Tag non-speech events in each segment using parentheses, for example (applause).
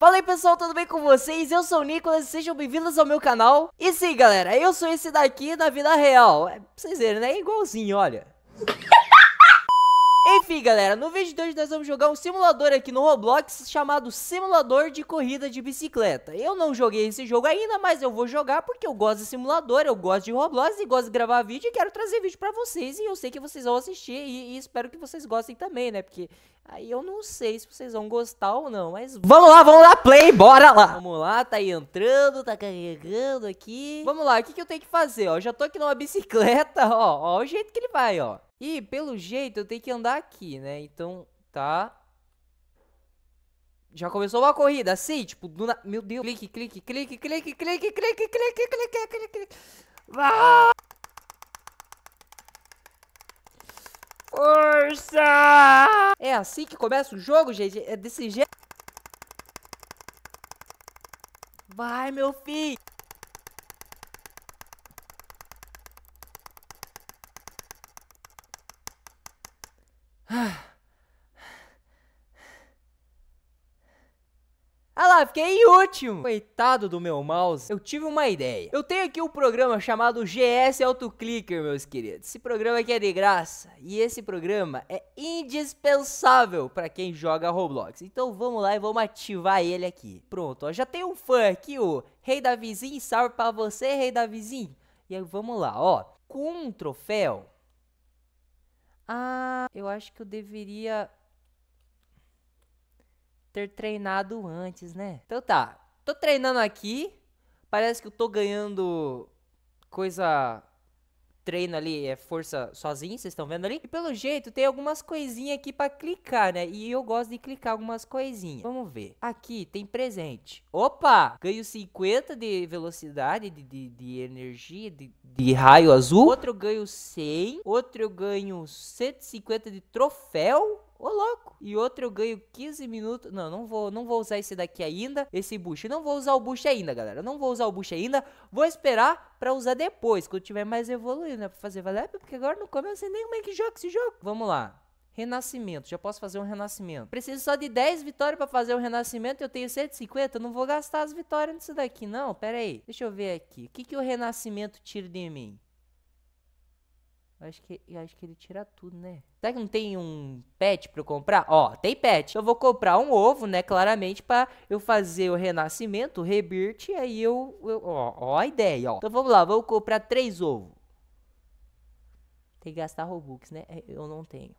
Fala aí pessoal, tudo bem com vocês? Eu sou o Nicolas, sejam bem-vindos ao meu canal. E sim, galera, eu sou esse daqui na vida real. É, pra vocês verem, né? É igualzinho, olha. (laughs) Enfim, galera, no vídeo de hoje nós vamos jogar um simulador aqui no Roblox chamado Simulador de Corrida de Bicicleta. Eu não joguei esse jogo ainda, mas eu vou jogar porque eu gosto de simulador, eu gosto de Roblox e gosto de gravar vídeo e quero trazer vídeo pra vocês e eu sei que vocês vão assistir e, e espero que vocês gostem também, né? Porque Aí eu não sei se vocês vão gostar ou não, mas vamos lá, vamos lá, play, bora lá. Vamos lá, tá aí entrando, tá carregando aqui. Vamos lá, o que, que eu tenho que fazer, ó? Já tô aqui numa bicicleta, (laughs) ó, ó o jeito que ele vai, ó. E pelo jeito eu tenho que andar aqui, né? Então, tá. Já começou uma corrida, assim, tipo, do na... meu Deus. Clique, clique, clique, clique, clique, clique, clique, clique, clique, clique, clique. Ah! Força! É assim que começa o jogo, gente? É desse jeito? Vai, meu filho! Ah, fiquei em último. Coitado do meu mouse. Eu tive uma ideia. Eu tenho aqui um programa chamado GS Autoclicker, meus queridos. Esse programa aqui é de graça. E esse programa é indispensável para quem joga Roblox. Então vamos lá e vamos ativar ele aqui. Pronto, ó. Já tem um fã aqui, o Rei da Vizinha. Salve pra você, Rei da Vizinha. E aí, vamos lá, ó. Com um troféu... Ah, eu acho que eu deveria ter treinado antes, né? Então tá, tô treinando aqui, parece que eu tô ganhando coisa treino ali é força sozinho, vocês estão vendo ali? E pelo jeito tem algumas coisinhas aqui para clicar, né? E eu gosto de clicar algumas coisinhas. Vamos ver. Aqui tem presente. Opa! Ganho 50 de velocidade, de, de, de energia, de, de, raio azul. Outro ganho 100. Outro eu ganho 150 de troféu. Ô, louco! E outro eu ganho 15 minutos. Não, não vou, não vou usar esse daqui ainda, esse boost. Não vou usar o boost ainda, galera. não vou usar o boost ainda. Vou esperar pra usar depois, quando tiver mais evoluído, né? Pra fazer valer, porque agora no começo eu sei nem como é que joga esse jogo. Vamos lá. Renascimento, já posso fazer um renascimento. Preciso só de 10 vitórias para fazer um renascimento. Eu tenho 150, eu não vou gastar as vitórias nisso daqui, não. Pera aí, deixa eu ver aqui. O que, que o renascimento tira de mim? Eu acho, que, eu acho que ele tira tudo, né? Será que não tem um pet pra eu comprar? Ó, tem pet. Eu vou comprar um ovo, né? Claramente, pra eu fazer o renascimento, o rebirth. E aí eu, eu. ó, ó a ideia, ó. Então vamos lá, vou comprar três ovos. Tem que gastar Robux, né? É, eu não tenho.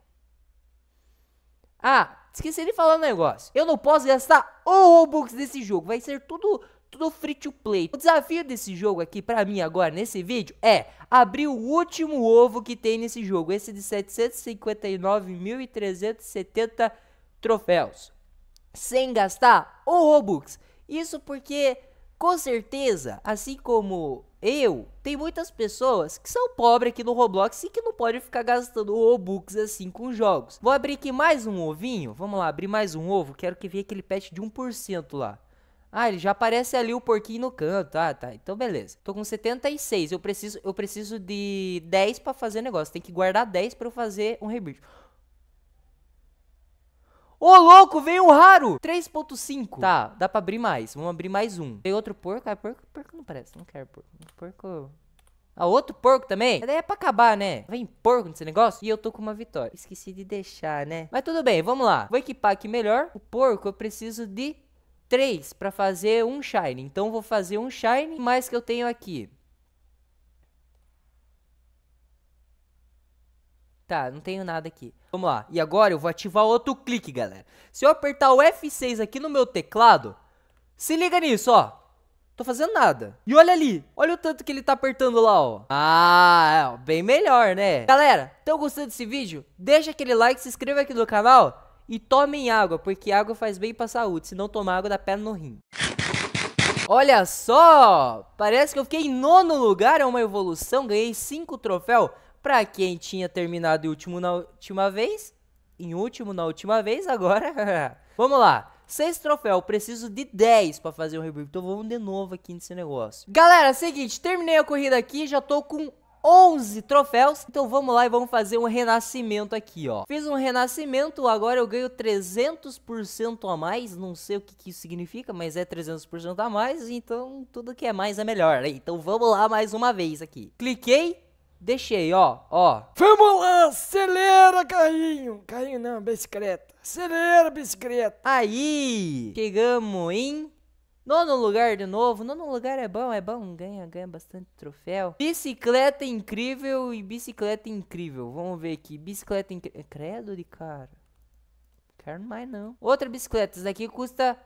Ah, esqueci de falar um negócio. Eu não posso gastar o Robux desse jogo. Vai ser tudo do free to play. O desafio desse jogo aqui para mim agora nesse vídeo é abrir o último ovo que tem nesse jogo, esse de 759.370 troféus, sem gastar o Robux. Isso porque com certeza, assim como eu, tem muitas pessoas que são pobres aqui no Roblox e que não podem ficar gastando Robux assim com jogos. Vou abrir aqui mais um ovinho, vamos lá, abrir mais um ovo, quero que venha aquele patch de 1% lá. Ah, ele já aparece ali o porquinho no canto. Ah, tá. Então beleza. Tô com 76. Eu preciso, eu preciso de 10 para fazer negócio. Tem que guardar 10 para eu fazer um rebirth. Ô, louco, vem um raro! 3.5. Tá, dá pra abrir mais. Vamos abrir mais um. Tem outro porco? Ah, porco, porco não parece. Não quero porco. Porco... Ah, outro porco também? Daí é pra acabar, né? Vem porco nesse negócio. E eu tô com uma vitória. Esqueci de deixar, né? Mas tudo bem, vamos lá. Vou equipar aqui melhor. O porco eu preciso de 3 para fazer um Shine. Então vou fazer um Shine, mais que eu tenho aqui. Tá, não tenho nada aqui. Vamos lá. E agora eu vou ativar outro clique, galera. Se eu apertar o F6 aqui no meu teclado, se liga nisso, ó. Tô fazendo nada. E olha ali, olha o tanto que ele tá apertando lá, ó. Ah, é, bem melhor, né? Galera, tão gostando desse vídeo? Deixa aquele like, se inscreva aqui no canal e tomem água, porque água faz bem pra saúde. Se não tomar água, dá pé no rim. Olha só! Parece que eu fiquei em nono lugar, é uma evolução. Ganhei cinco troféus pra quem tinha terminado em último na última vez. Em último na última vez, agora. (laughs) Vamos lá. Seis troféus, preciso de 10 pra fazer um rebuild. Então vamos de novo aqui nesse negócio. Galera, é seguinte, terminei a corrida aqui, já tô com 11 troféus. Então vamos lá e vamos fazer um renascimento aqui, ó. Fiz um renascimento, agora eu ganho 300% a mais. Não sei o que, que isso significa, mas é 300% a mais. Então tudo que é mais é melhor. Então vamos lá mais uma vez aqui. Cliquei. Deixei, ó, ó. Vamos lá, acelera, carrinho. Carrinho não, bicicleta. Acelera, bicicleta. Aí, chegamos em Nono lugar de novo. Nono lugar é bom, é bom. Ganha, ganha bastante troféu. Bicicleta incrível e bicicleta incrível. Vamos ver aqui. Bicicleta incrível. É credo de cara. Quero mais não. Outra bicicleta. Essa daqui custa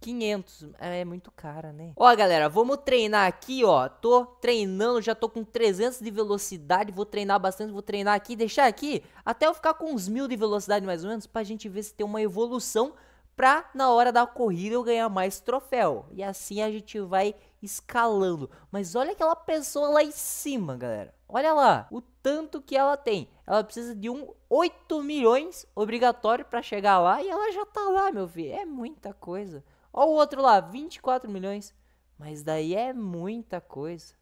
500. É muito cara, né? Ó, galera, vamos treinar aqui, ó. Tô treinando, já tô com 300 de velocidade. Vou treinar bastante, vou treinar aqui, deixar aqui até eu ficar com uns mil de velocidade mais ou menos pra gente ver se tem uma evolução para na hora da corrida eu ganhar mais troféu. E assim a gente vai escalando. Mas olha aquela pessoa lá em cima, galera. Olha lá o tanto que ela tem. Ela precisa de um 8 milhões obrigatório para chegar lá e ela já tá lá, meu filho. É muita coisa. Olha o outro lá, 24 milhões. Mas daí é muita coisa.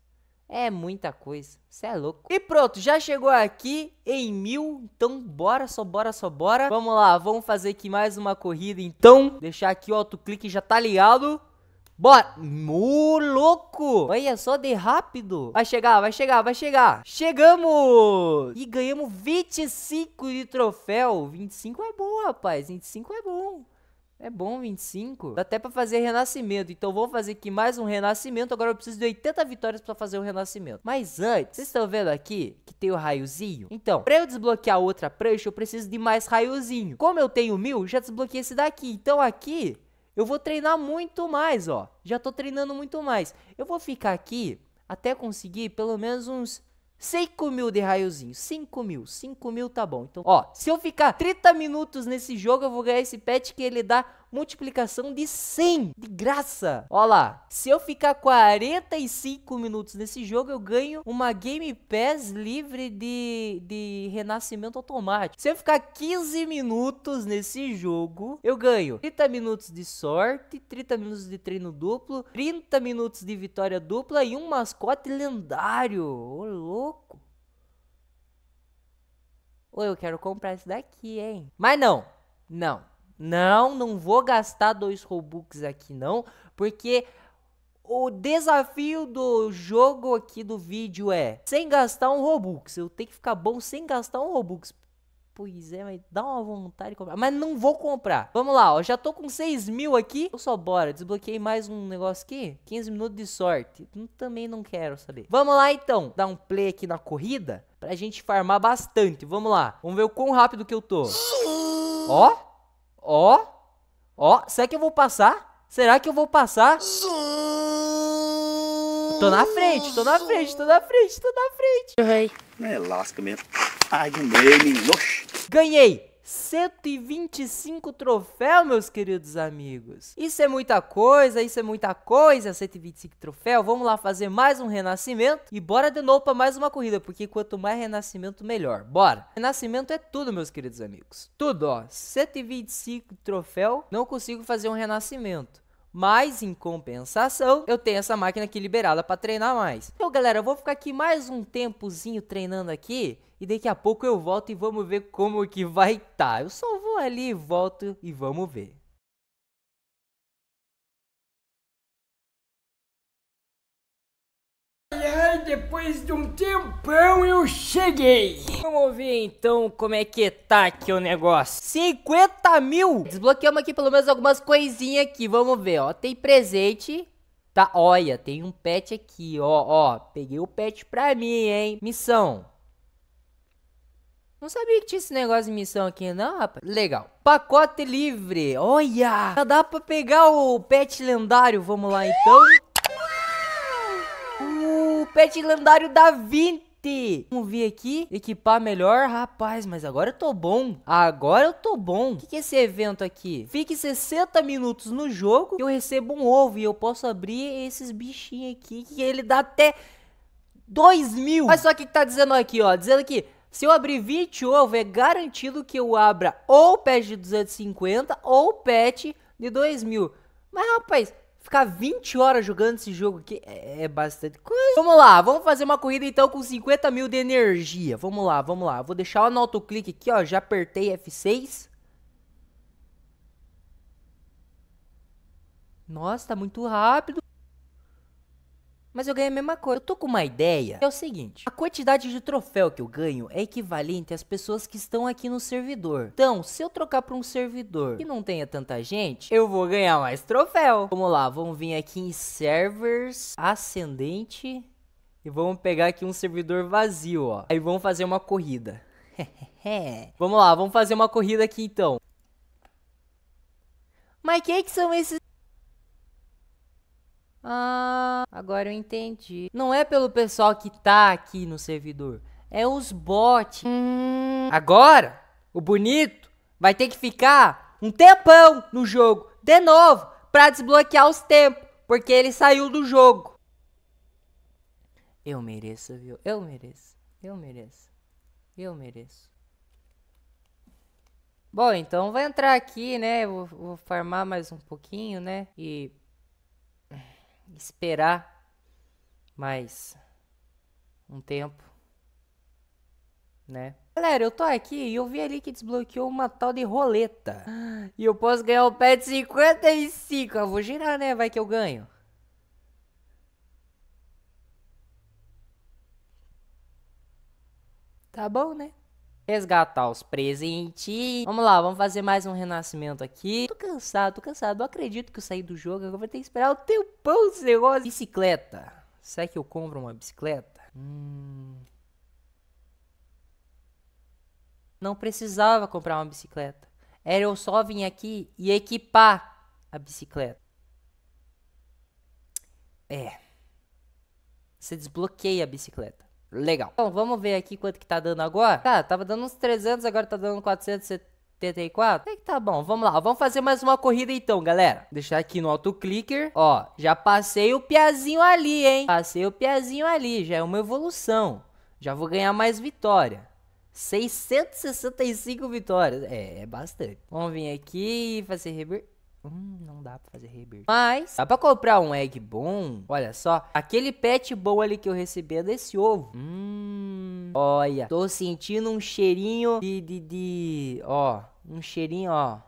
É muita coisa. Você é louco. E pronto, já chegou aqui em mil. Então, bora, só bora, só bora. Vamos lá, vamos fazer aqui mais uma corrida, então. Deixar aqui o autoclique, já tá ligado. Bora! Mô, louco! Olha só de rápido! Vai chegar, vai chegar, vai chegar! Chegamos! E ganhamos 25 de troféu! 25 é bom, rapaz! 25 é bom! É bom 25. Dá até pra fazer renascimento. Então vou fazer aqui mais um renascimento. Agora eu preciso de 80 vitórias pra fazer o um renascimento. Mas antes, vocês estão vendo aqui que tem o raiozinho? Então, pra eu desbloquear outra prancha, eu preciso de mais raiozinho. Como eu tenho mil, já desbloqueei esse daqui. Então aqui, eu vou treinar muito mais, ó. Já tô treinando muito mais. Eu vou ficar aqui até conseguir pelo menos uns 5 mil de raiozinho. 5 mil. 5 mil tá bom. Então, ó, se eu ficar 30 minutos nesse jogo, eu vou ganhar esse pet que ele dá multiplicação de 100. De graça. Ó lá. Se eu ficar 45 minutos nesse jogo, eu ganho uma Game Pass livre de, de renascimento automático. Se eu ficar 15 minutos nesse jogo, eu ganho 30 minutos de sorte, 30 minutos de treino duplo, 30 minutos de vitória dupla e um mascote lendário. Ô, louco louco. Ou eu quero comprar esse daqui, hein? Mas não, não, não, não vou gastar dois Robux aqui não, porque o desafio do jogo aqui do vídeo é sem gastar um Robux. Eu tenho que ficar bom sem gastar um Robux. Pois é, mas dá uma vontade de comprar. Mas não vou comprar. Vamos lá, ó. Já tô com 6 mil aqui. Eu então só bora. Desbloqueei mais um negócio aqui. 15 minutos de sorte. Hum, também não quero saber. Vamos lá, então. Dar um play aqui na corrida. Pra gente farmar bastante. Vamos lá. Vamos ver o quão rápido que eu tô. Ó. Ó. Ó. Será que eu vou passar? Será que eu vou passar? tô na frente, tô na frente, tô na frente, tô na frente. Errei. É lasca mesmo. Paguei, meninos. Ganhei 125 troféus, meus queridos amigos. Isso é muita coisa, isso é muita coisa, 125 troféus. Vamos lá fazer mais um renascimento e bora de novo para mais uma corrida, porque quanto mais renascimento, melhor. Bora. Renascimento é tudo, meus queridos amigos. Tudo, ó. 125 troféu, não consigo fazer um renascimento. Mas, em compensação, eu tenho essa máquina aqui liberada para treinar mais. Então, galera, eu vou ficar aqui mais um tempozinho treinando aqui e daqui a pouco eu volto e vamos ver como que vai tá. Eu só vou ali e volto e vamos ver. depois de um tempão eu cheguei. Vamos ver então como é que tá aqui o negócio. 50 mil! Desbloqueamos aqui pelo menos algumas coisinhas aqui, vamos ver, ó. Tem presente, tá? Olha, tem um pet aqui, ó, ó. Peguei o pet pra mim, hein? Missão, não sabia que tinha esse negócio de missão aqui, não, rapaz. Legal. Pacote livre. Olha! Já dá pra pegar o pet lendário. Vamos lá, então. Uh, o pet lendário da 20. Vamos vir aqui, equipar melhor. Rapaz, mas agora eu tô bom. Agora eu tô bom. O que, que é esse evento aqui? Fique 60 minutos no jogo eu recebo um ovo. E eu posso abrir esses bichinhos aqui. Que ele dá até... 2 mil. Olha só o que, que tá dizendo aqui, ó. Dizendo que se eu abrir 20 ovo, é garantido que eu abra ou patch de 250 ou patch de 2000. Mas, rapaz, ficar 20 horas jogando esse jogo aqui é, é, bastante coisa. Vamos lá, vamos fazer uma corrida então com 50 mil de energia. Vamos lá, vamos lá. vou deixar no autoclique aqui, ó. Já apertei F6. Nossa, tá muito rápido mas eu ganho a mesma coisa. Eu tô com uma ideia, é o seguinte, a quantidade de troféu que eu ganho é equivalente às pessoas que estão aqui no servidor. Então, se eu trocar pra um servidor que não tenha tanta gente, eu vou ganhar mais troféu. Vamos lá, vamos vir aqui em servers, ascendente, e vamos pegar aqui um servidor vazio, ó. Aí vamos fazer uma corrida. (laughs) vamos lá, vamos fazer uma corrida aqui então. Mas quem é que são esses ah, agora eu entendi. Não é pelo pessoal que tá aqui no servidor, é os bots. Hum. Agora, o bonito vai ter que ficar um tempão no jogo, de novo, pra desbloquear os tempos, porque ele saiu do jogo. Eu mereço, viu? Eu mereço. Eu mereço. Eu mereço. Bom, então vou entrar aqui, né? Vou, vou farmar mais um pouquinho, né? E esperar mais um tempo, né? Galera, eu tô aqui e eu vi ali que desbloqueou uma tal de roleta. E eu posso ganhar o um pet 55. Eu vou girar, né? Vai que eu ganho. Tá bom, né? resgatar os presentinhos. Vamos lá, vamos fazer mais um renascimento aqui. Tô cansado, tô cansado. Não acredito que eu saí do jogo. Agora vou ter que esperar o tempão esse negócio. Bicicleta. Será que eu compro uma bicicleta? Hum... Não precisava comprar uma bicicleta. Era eu só vir aqui e equipar a bicicleta. É. Você desbloqueia a bicicleta. Legal. Então, vamos ver aqui quanto que tá dando agora. tá tava dando uns 300, agora tá dando 474. É que tá bom, vamos lá. Vamos fazer mais uma corrida então, galera. Deixar aqui no autoclicker. Ó, já passei o piazinho ali, hein? Passei o piazinho ali, já é uma evolução. Já vou ganhar mais vitória. 665 vitórias. É, é bastante. Vamos vir aqui e fazer rever. Hum, não dá pra fazer rebirth. Mas, dá pra comprar um egg bom? Olha só, aquele pet bom ali que eu recebi é desse ovo. Hum, olha, tô sentindo um cheirinho de, de, de ó, um cheirinho, ó.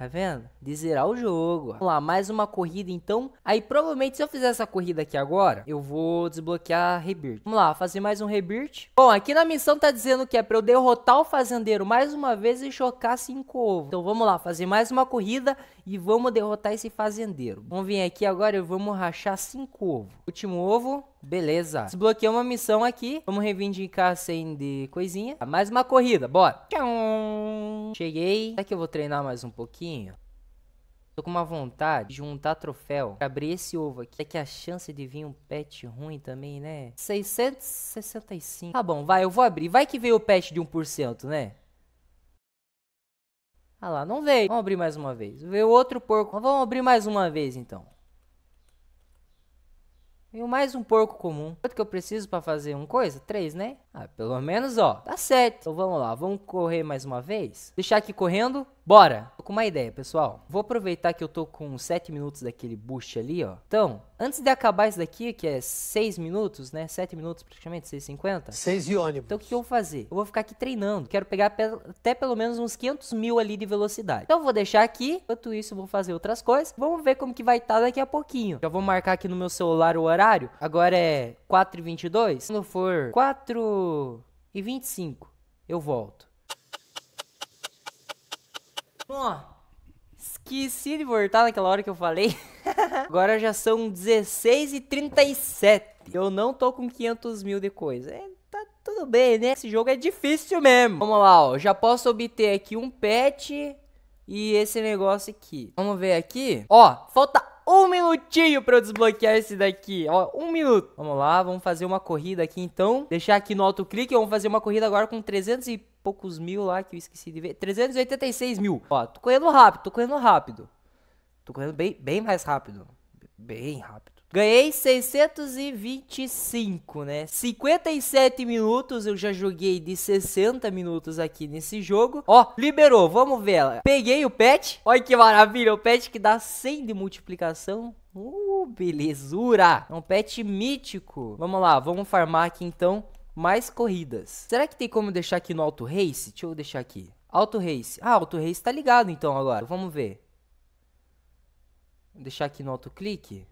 Tá vendo? De zerar o jogo. Vamos lá, mais uma corrida então. Aí provavelmente se eu fizer essa corrida aqui agora, eu vou desbloquear Rebirth. Vamos lá, fazer mais um Rebirth. Bom, aqui na missão tá dizendo que é pra eu derrotar o fazendeiro mais uma vez e chocar cinco ovos. Então vamos lá, fazer mais uma corrida e vamos derrotar esse fazendeiro. Vamos vir aqui agora e vamos rachar cinco ovos. Último ovo. Beleza. Desbloqueei uma missão aqui. Vamos reivindicar sem de coisinha. Ah, mais uma corrida, bora. Cheguei. Será que eu vou treinar mais um pouquinho? Tô com uma vontade de juntar troféu. Abrir esse ovo aqui. É que a chance de vir um pet ruim também, né? 665. Tá bom, vai, eu vou abrir. Vai que veio o pet de 1%, né? Ah lá, não veio. Vamos abrir mais uma vez. Veio outro porco. Vamos abrir mais uma vez, então. E mais um porco comum. Quanto que eu preciso para fazer uma coisa? Três, né? Ah, pelo menos, ó. Tá certo. Então vamos lá. Vamos correr mais uma vez. Deixar aqui correndo. Bora! Tô com uma ideia, pessoal. Vou aproveitar que eu tô com 7 minutos daquele boost ali, ó. Então, antes de acabar isso daqui, que é 6 minutos, né? 7 minutos praticamente, 6,50. 6 e ônibus. Então, o que eu vou fazer? Eu vou ficar aqui treinando. Quero pegar pe até pelo menos uns 500 mil ali de velocidade. Então, eu vou deixar aqui. Enquanto isso, vou fazer outras coisas. Vamos ver como que vai estar tá daqui a pouquinho. Já vou marcar aqui no meu celular o horário. Agora é 4h22. Quando for 4 e 25, eu volto. Ó, esqueci de voltar naquela hora que eu falei. (laughs) Agora já são 16 e 37. Eu não tô com 500 mil de coisa. É, tá tudo bem, né? Esse jogo é difícil mesmo. Vamos lá, ó. Já posso obter aqui um pet e esse negócio aqui. Vamos ver aqui. Ó, falta um minutinho pra eu desbloquear esse daqui. Ó, um minuto. Vamos lá, vamos fazer uma corrida aqui então. Deixar aqui no autoclique. Vamos fazer uma corrida agora com 300 e poucos mil lá que eu esqueci de ver. 386 mil. Ó, tô correndo rápido, tô correndo rápido. Tô correndo bem, bem mais rápido. Bem rápido. Ganhei 625, né? 57 minutos eu já joguei de 60 minutos aqui nesse jogo. Ó, liberou, vamos ver ela. Peguei o pet. Olha que maravilha, o pet que dá 100 de multiplicação. Uh, belezura. É um pet mítico. Vamos lá, vamos farmar aqui então mais corridas. Será que tem como deixar aqui no Auto Race? Deixa eu deixar aqui. Auto Race. Ah, Auto Race tá ligado então agora. Vamos ver. Vou deixar aqui no clique.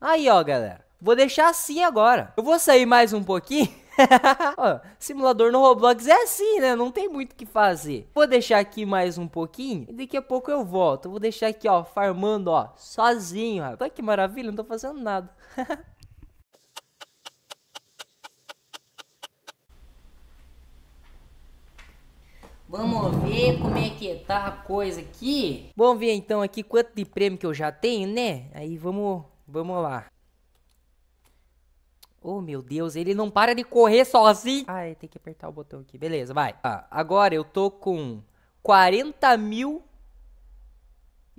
Aí, ó, galera. Vou deixar assim agora. Eu vou sair mais um pouquinho. (laughs) simulador no Roblox é assim, né? Não tem muito o que fazer. Vou deixar aqui mais um pouquinho e daqui a pouco eu volto. Vou deixar aqui, ó, farmando, ó, sozinho. Rapaz. Olha que maravilha, não tô fazendo nada. (laughs) Vamos ver como é que tá a coisa aqui. Vamos ver então aqui quanto de prêmio que eu já tenho, né? Aí vamos, vamos lá. Oh, meu Deus, ele não para de correr sozinho. Ai, ah, tem que apertar o botão aqui. Beleza, vai. Ah, agora eu tô com 40 mil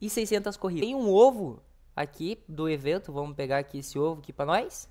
e 600 corridas. Tem um ovo aqui do evento. Vamos pegar aqui esse ovo aqui pra nós.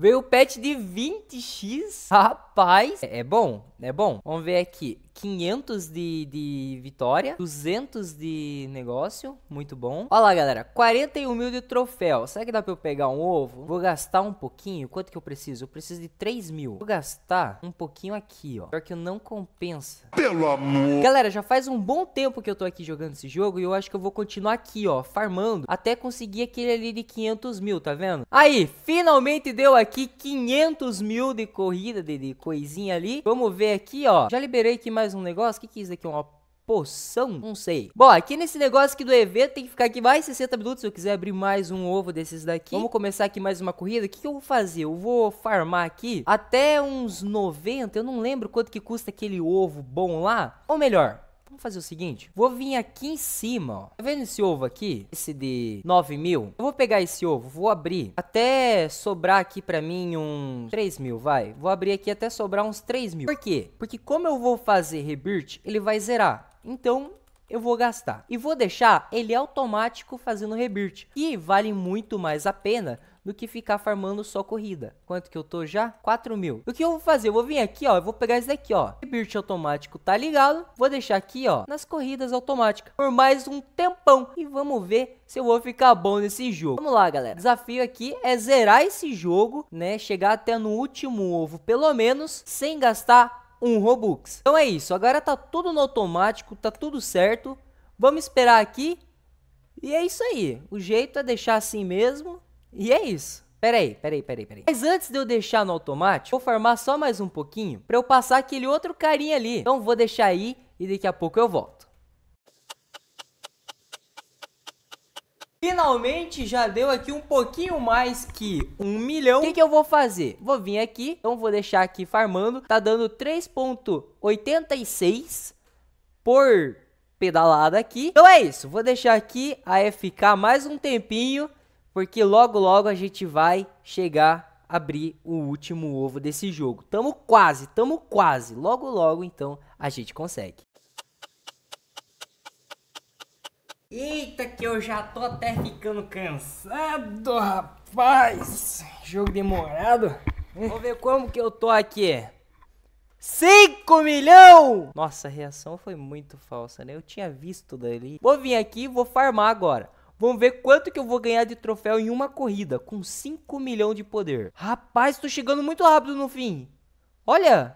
Veio o patch de 20x. Rapaz, é, bom, é bom. Vamos ver aqui. 500 de, de vitória, 200 de negócio, muito bom. Olha lá, galera, 41 mil de troféu. Será que dá pra eu pegar um ovo? Vou gastar um pouquinho. Quanto que eu preciso? Eu preciso de 3 mil. Vou gastar um pouquinho aqui, ó. Pior que não compensa. Pelo amor... Galera, já faz um bom tempo que eu tô aqui jogando esse jogo e eu acho que eu vou continuar aqui, ó, farmando, até conseguir aquele ali de 500 mil, tá vendo? Aí, finalmente deu aqui aqui 500 mil de corrida, de, de coisinha ali. Vamos ver aqui, ó. Já liberei aqui mais um negócio. O que, que é isso aqui? Uma poção? Não sei. Bom, aqui nesse negócio aqui do evento tem que ficar aqui mais 60 minutos se eu quiser abrir mais um ovo desses daqui. Vamos começar aqui mais uma corrida. O que, que, eu vou fazer? Eu vou farmar aqui até uns 90. Eu não lembro quanto que custa aquele ovo bom lá. Ou melhor... Vamos fazer o seguinte, vou vir aqui em cima, ó. Tá vendo esse ovo aqui? Esse de 9 mil? Eu vou pegar esse ovo, vou abrir até sobrar aqui pra mim uns 3 mil, vai. Vou abrir aqui até sobrar uns 3 mil. Por quê? Porque como eu vou fazer rebirth, ele vai zerar. Então, eu vou gastar. E vou deixar ele automático fazendo rebirth. E vale muito mais a pena do que ficar farmando só corrida. Quanto que eu tô já? 4 mil. O que eu vou fazer? Eu vou vir aqui, ó. Eu vou pegar esse daqui, ó. Rebirth automático tá ligado. Vou deixar aqui, ó, nas corridas automáticas. Por mais um tempão. E vamos ver se eu vou ficar bom nesse jogo. Vamos lá, galera. Desafio aqui é zerar esse jogo, né? Chegar até no último ovo, pelo menos, sem gastar um Robux. Então é isso. Agora tá tudo no automático, tá tudo certo. Vamos esperar aqui. E é isso aí. O jeito é deixar assim mesmo e é isso. Peraí, peraí, peraí, peraí. Mas antes de eu deixar no automático, vou farmar só mais um pouquinho pra eu passar aquele outro carinha ali. Então vou deixar aí e daqui a pouco eu volto. Finalmente já deu aqui um pouquinho mais que um milhão. O que, que eu vou fazer? Vou vir aqui, então vou deixar aqui farmando. Tá dando 3.86 por pedalada aqui. Então é isso, vou deixar aqui a FK mais um tempinho porque logo logo a gente vai chegar a abrir o último ovo desse jogo. Tamo quase, tamo quase. Logo logo então a gente consegue. Eita que eu já tô até ficando cansado, rapaz. Jogo demorado. Vamos ver como que eu tô aqui. 5 milhão! Nossa, a reação foi muito falsa, né? Eu tinha visto dali. Vou vir aqui e vou farmar agora. Vamos ver quanto que eu vou ganhar de troféu em uma corrida, com 5 milhões de poder. Rapaz, tô chegando muito rápido no fim. Olha!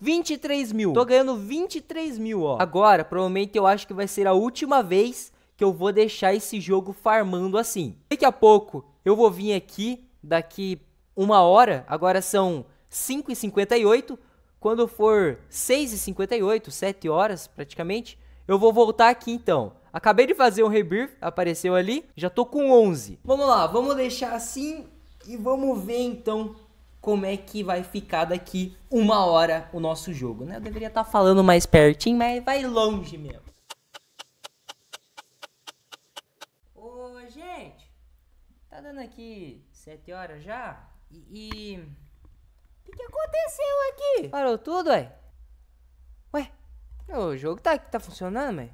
23 mil. Tô ganhando 23 mil, ó. Agora, provavelmente eu acho que vai ser a última vez que eu vou deixar esse jogo farmando assim. Daqui a pouco eu vou vir aqui, daqui uma hora, agora são 5h58. Quando for 6h58, 7 horas praticamente, eu vou voltar aqui então. Acabei de fazer um rebirth, apareceu ali, já tô com 11. Vamos lá, vamos deixar assim e vamos ver então como é que vai ficar daqui uma hora o nosso jogo, né? Eu deveria estar tá falando mais pertinho, mas vai longe mesmo. Ô, gente, tá dando aqui 7 horas já e... O que, que, aconteceu aqui? Parou tudo, ué? Ué, o jogo tá, tá funcionando, ué?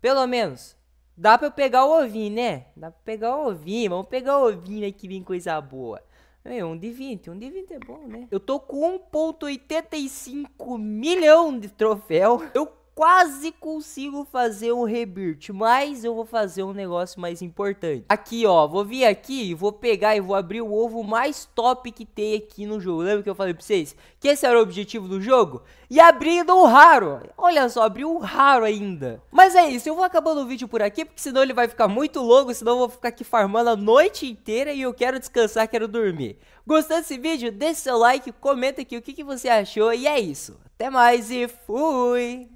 Pelo menos. Dá pra eu pegar o ovinho, né? Dá pra pegar o ovinho. Vamos pegar o ovinho aí que vem coisa boa. É, um de 20. Um de 20 é bom, né? Eu tô com 1.85 milhão de troféu. Eu quase consigo fazer um rebirth, mas eu vou fazer um negócio mais importante. Aqui, ó, vou vir aqui, vou pegar e vou abrir o ovo mais top que tem aqui no jogo. Lembra que eu falei pra vocês que esse era o objetivo do jogo? E abrindo o raro. Olha só, abriu um raro ainda. Mas é isso, eu vou acabando o vídeo por aqui, porque senão ele vai ficar muito longo, senão eu vou ficar aqui farmando a noite inteira e eu quero descansar, quero dormir. Gostou desse vídeo? Deixe seu like, comenta aqui o que, que você achou e é isso. Até mais e fui!